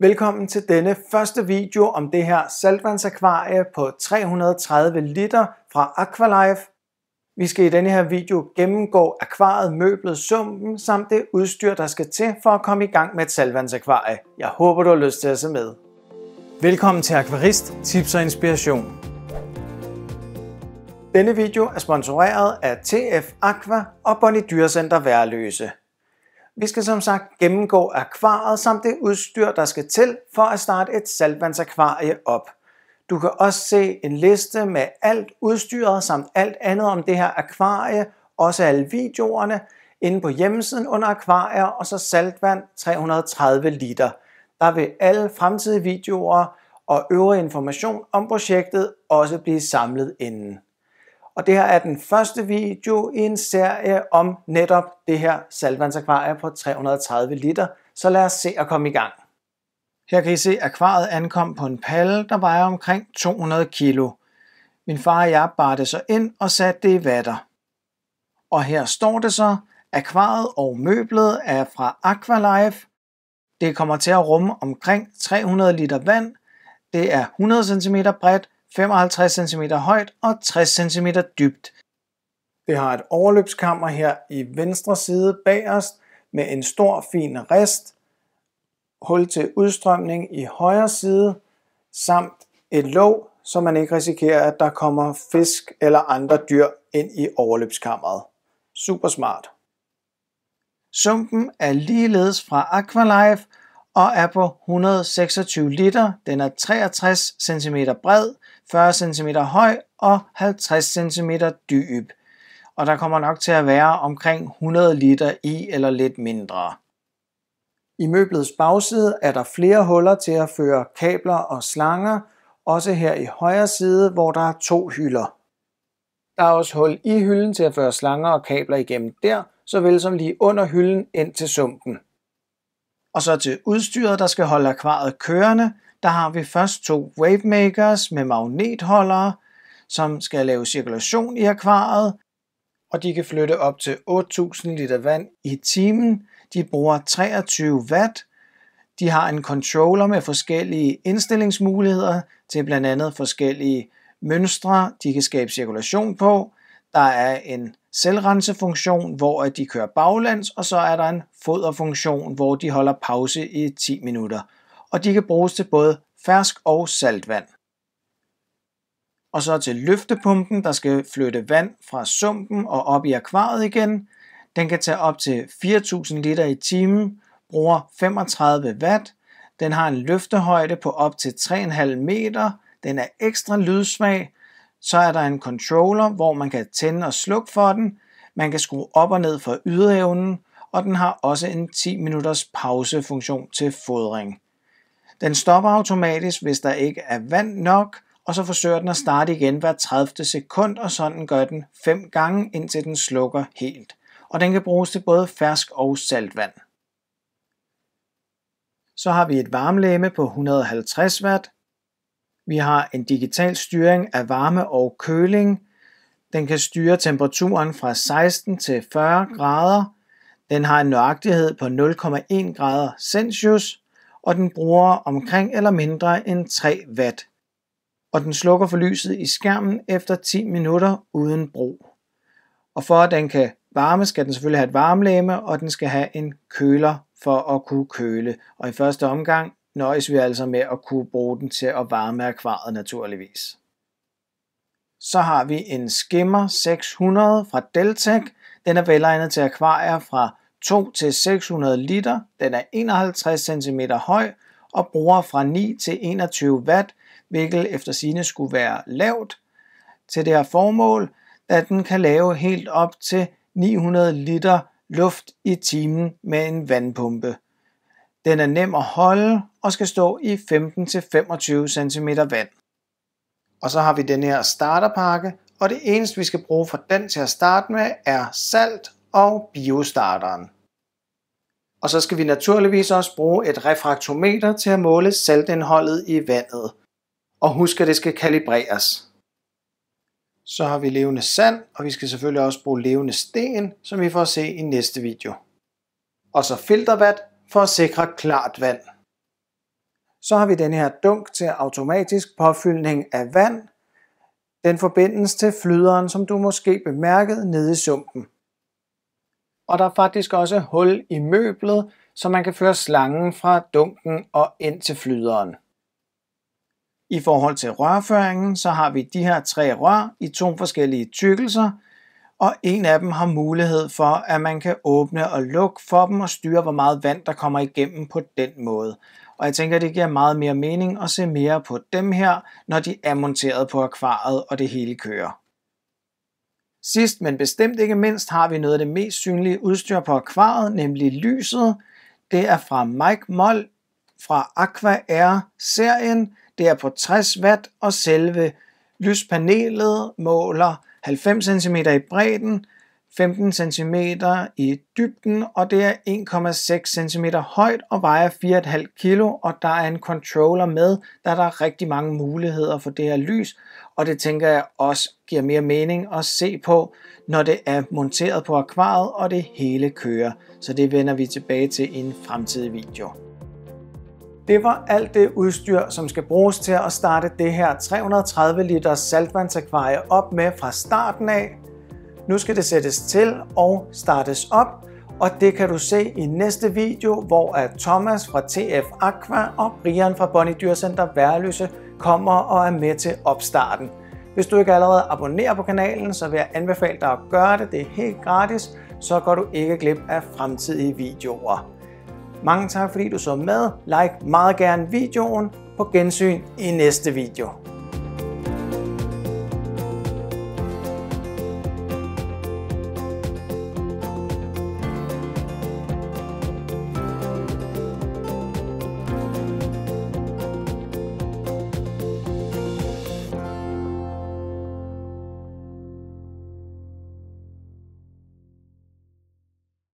Velkommen til denne første video om det her saltvandsakvarie på 330 liter fra Aqualife. Vi skal i denne her video gennemgå akvariet, møblet, sumpen samt det udstyr, der skal til for at komme i gang med et saltvandsakvarie. Jeg håber, du har lyst til at se med. Velkommen til Akvarist Tips og Inspiration. Denne video er sponsoreret af TF Aqua og Bonnie Dyrecenter Værløse. Vi skal som sagt gennemgå akvariet samt det udstyr, der skal til for at starte et saltvandsakvarie op. Du kan også se en liste med alt udstyret samt alt andet om det her akvarie, også alle videoerne, inde på hjemmesiden under akvarier og så saltvand 330 liter. Der vil alle fremtidige videoer og øvrige information om projektet også blive samlet inden og det her er den første video i en serie om netop det her saltvandsakvarie på 330 liter, så lad os se at komme i gang. Her kan I se, at akvariet ankom på en palle, der vejer omkring 200 kilo. Min far og jeg bar det så ind og satte det i vatter. Og her står det så, akvariet og møblet er fra Aqualife. Det kommer til at rumme omkring 300 liter vand. Det er 100 cm bredt, 55 cm højt og 60 cm dybt. Det har et overløbskammer her i venstre side bagerst med en stor fin rest, hul til udstrømning i højre side, samt et låg, så man ikke risikerer, at der kommer fisk eller andre dyr ind i overløbskammeret. Super smart. Sumpen er ligeledes fra Aqualife og er på 126 liter. Den er 63 cm bred, 40 cm høj og 50 cm dyb. Og der kommer nok til at være omkring 100 liter i eller lidt mindre. I møblets bagside er der flere huller til at føre kabler og slanger, også her i højre side, hvor der er to hylder. Der er også hul i hylden til at føre slanger og kabler igennem der, såvel som lige under hylden ind til sumpen. Og så til udstyret, der skal holde akvariet kørende, der har vi først to wavemakers med magnetholdere, som skal lave cirkulation i akvariet, og de kan flytte op til 8000 liter vand i timen. De bruger 23 watt. De har en controller med forskellige indstillingsmuligheder til blandt andet forskellige mønstre, de kan skabe cirkulation på. Der er en selvrensefunktion, hvor de kører baglæns, og så er der en foderfunktion, hvor de holder pause i 10 minutter og de kan bruges til både fersk og saltvand. Og så til løftepumpen, der skal flytte vand fra sumpen og op i akvariet igen. Den kan tage op til 4000 liter i timen, bruger 35 watt. Den har en løftehøjde på op til 3,5 meter. Den er ekstra lydsvag. Så er der en controller, hvor man kan tænde og slukke for den. Man kan skrue op og ned for ydeevnen, og den har også en 10 minutters pausefunktion til fodring. Den stopper automatisk, hvis der ikke er vand nok, og så forsøger den at starte igen hver 30. sekund, og sådan gør den fem gange, indtil den slukker helt. Og den kan bruges til både fersk og saltvand. Så har vi et varmelæme på 150 watt. Vi har en digital styring af varme og køling. Den kan styre temperaturen fra 16 til 40 grader. Den har en nøjagtighed på 0,1 grader Celsius, og den bruger omkring eller mindre end 3 watt, og den slukker for lyset i skærmen efter 10 minutter uden brug. Og for at den kan varme, skal den selvfølgelig have et varmelæme, og den skal have en køler for at kunne køle. Og i første omgang nøjes vi altså med at kunne bruge den til at varme akvariet naturligvis. Så har vi en skimmer 600 fra Deltec. Den er velegnet til akvarier fra 2-600 liter, den er 51 cm høj og bruger fra 9 til 21 watt, hvilket efter sine skulle være lavt, til det her formål, da den kan lave helt op til 900 liter luft i timen med en vandpumpe. Den er nem at holde og skal stå i 15-25 cm vand. Og så har vi den her starterpakke, og det eneste vi skal bruge for den til at starte med er salt og biostarteren. Og så skal vi naturligvis også bruge et refraktometer til at måle saltindholdet i vandet. Og husk, at det skal kalibreres. Så har vi levende sand, og vi skal selvfølgelig også bruge levende sten, som vi får at se i næste video. Og så filtervand for at sikre klart vand. Så har vi den her dunk til automatisk påfyldning af vand. Den forbindes til flyderen, som du måske bemærkede nede i sumpen og der er faktisk også hul i møblet, så man kan føre slangen fra dunken og ind til flyderen. I forhold til rørføringen, så har vi de her tre rør i to forskellige tykkelser, og en af dem har mulighed for, at man kan åbne og lukke for dem og styre, hvor meget vand der kommer igennem på den måde. Og jeg tænker, det giver meget mere mening at se mere på dem her, når de er monteret på akvariet og det hele kører. Sidst, men bestemt ikke mindst, har vi noget af det mest synlige udstyr på akvariet, nemlig lyset. Det er fra Mike Moll fra Aqua Air-serien. Det er på 60 watt, og selve lyspanelet måler 90 cm i bredden, 15 cm i dybden, og det er 1,6 cm højt og vejer 4,5 kg, og der er en controller med, da der er rigtig mange muligheder for det her lys, og det tænker jeg også giver mere mening at se på, når det er monteret på akvariet og det hele kører. Så det vender vi tilbage til i en fremtidig video. Det var alt det udstyr, som skal bruges til at starte det her 330 liter saltvandsakvarie op med fra starten af, nu skal det sættes til og startes op, og det kan du se i næste video, hvor Thomas fra TF Aqua og Brian fra Bonnie Dyrcenter Værløse kommer og er med til opstarten. Hvis du ikke allerede abonnerer på kanalen, så vil jeg anbefale dig at gøre det. Det er helt gratis, så går du ikke glip af fremtidige videoer. Mange tak fordi du så med. Like meget gerne videoen. På gensyn i næste video.